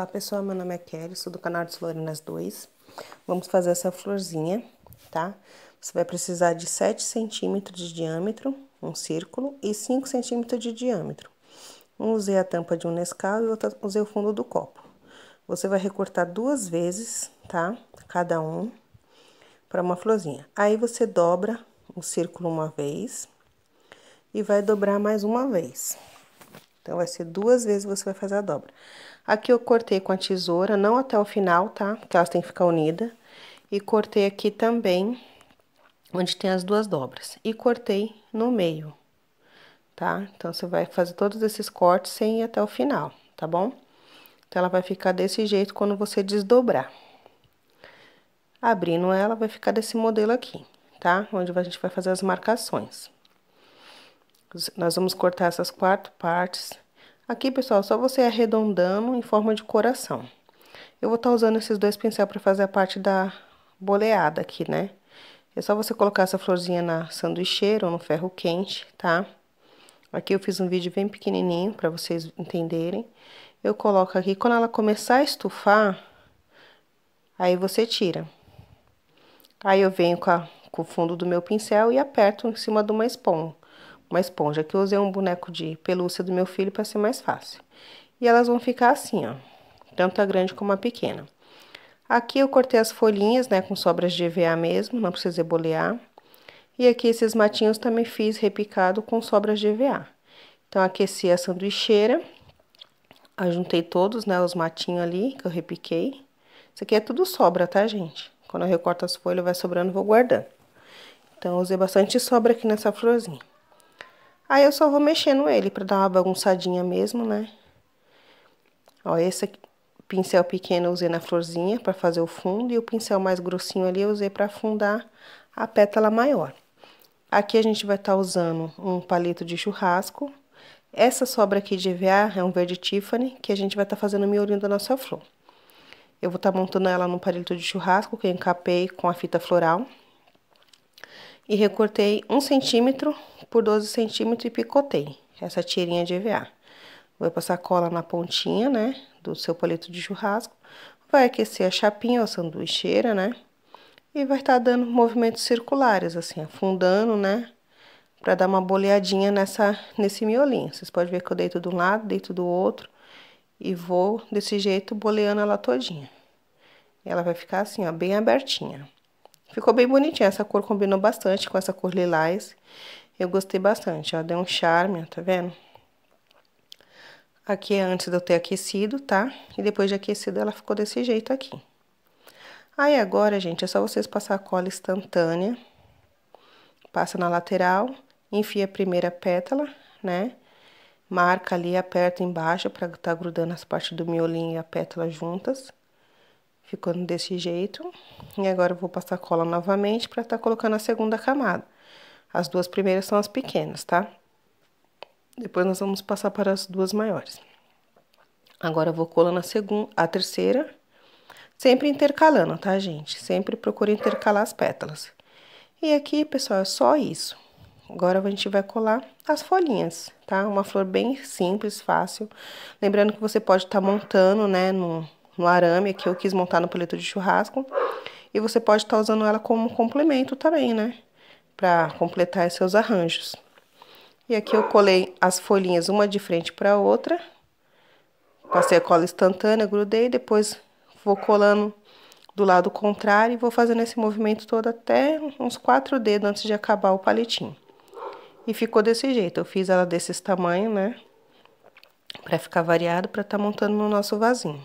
Olá pessoal, meu nome é Kelly, sou do canal de Florinas 2. Vamos fazer essa florzinha, tá? Você vai precisar de 7 centímetros de diâmetro, um círculo, e 5 centímetros de diâmetro. Um usei a tampa de um Nescau e outro usei o fundo do copo. Você vai recortar duas vezes, tá? Cada um, para uma florzinha. Aí você dobra o círculo uma vez e vai dobrar mais uma vez. Então, vai ser duas vezes você vai fazer a dobra. Aqui eu cortei com a tesoura, não até o final, tá? Porque elas têm que ficar unidas. E cortei aqui também, onde tem as duas dobras. E cortei no meio, tá? Então, você vai fazer todos esses cortes sem ir até o final, tá bom? Então, ela vai ficar desse jeito quando você desdobrar. Abrindo ela, vai ficar desse modelo aqui, tá? Onde a gente vai fazer as marcações. Nós vamos cortar essas quatro partes. Aqui, pessoal, só você arredondando em forma de coração. Eu vou estar tá usando esses dois pincel para fazer a parte da boleada aqui, né? É só você colocar essa florzinha na sanduicheira ou no ferro quente, tá? Aqui eu fiz um vídeo bem pequenininho para vocês entenderem. Eu coloco aqui, quando ela começar a estufar, aí você tira. Aí eu venho com, a, com o fundo do meu pincel e aperto em cima de uma esponja uma esponja. Aqui eu usei um boneco de pelúcia do meu filho para ser mais fácil. E elas vão ficar assim, ó, tanto a grande como a pequena. Aqui eu cortei as folhinhas, né, com sobras de EVA mesmo, não precisa bolear. E aqui esses matinhos também fiz repicado com sobras de EVA. Então, aqueci a sanduicheira, ajuntei todos, né, os matinhos ali que eu repiquei. Isso aqui é tudo sobra, tá, gente? Quando eu recorto as folhas, vai sobrando, vou guardando. Então, usei bastante sobra aqui nessa florzinha. Aí eu só vou mexendo ele para dar uma bagunçadinha mesmo, né? Ó, esse pincel pequeno eu usei na florzinha para fazer o fundo e o pincel mais grossinho ali eu usei para afundar a pétala maior. Aqui a gente vai estar tá usando um palito de churrasco. Essa sobra aqui de EVA é um verde Tiffany, que a gente vai estar tá fazendo o miolinho da nossa flor. Eu vou estar tá montando ela num palito de churrasco que eu encapei com a fita floral e recortei 1 centímetro por 12 centímetros e picotei essa tirinha de EVA. Vou passar cola na pontinha, né, do seu palito de churrasco. Vai aquecer a chapinha ou sanduicheira, né, e vai estar tá dando movimentos circulares, assim, afundando, né, para dar uma boleadinha nessa, nesse miolinho. Vocês podem ver que eu deito de um lado, deito do outro e vou desse jeito boleando ela todinha. Ela vai ficar assim, ó, bem abertinha. Ficou bem bonitinha, essa cor combinou bastante com essa cor lilás. Eu gostei bastante, ó, deu um charme, ó, tá vendo? Aqui é antes de eu ter aquecido, tá? E depois de aquecido ela ficou desse jeito aqui. Aí agora, gente, é só vocês passar a cola instantânea. Passa na lateral, enfia a primeira pétala, né? Marca ali, aperta embaixo pra tá grudando as partes do miolinho e a pétala juntas. Ficando desse jeito. E agora eu vou passar cola novamente para estar tá colocando a segunda camada. As duas primeiras são as pequenas, tá? Depois nós vamos passar para as duas maiores. Agora eu vou colando a segunda, a terceira, sempre intercalando, tá, gente? Sempre procure intercalar as pétalas. E aqui, pessoal, é só isso. Agora a gente vai colar as folhinhas, tá? Uma flor bem simples, fácil. Lembrando que você pode estar tá montando, né, no arame que eu quis montar no paletó de churrasco. E você pode estar tá usando ela como complemento também, né? Para completar seus arranjos. E aqui eu colei as folhinhas uma de frente para a outra. Passei a cola instantânea, grudei, depois vou colando do lado contrário e vou fazendo esse movimento todo até uns quatro dedos antes de acabar o palitinho. E ficou desse jeito, eu fiz ela desse tamanho, né? Para ficar variado, para estar tá montando no nosso vasinho.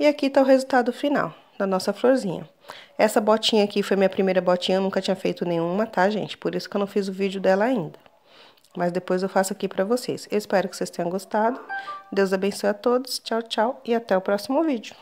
E aqui está o resultado final da nossa florzinha. Essa botinha aqui foi minha primeira botinha, eu nunca tinha feito nenhuma, tá, gente? Por isso que eu não fiz o vídeo dela ainda. Mas depois eu faço aqui pra vocês. Eu espero que vocês tenham gostado. Deus abençoe a todos. Tchau, tchau e até o próximo vídeo.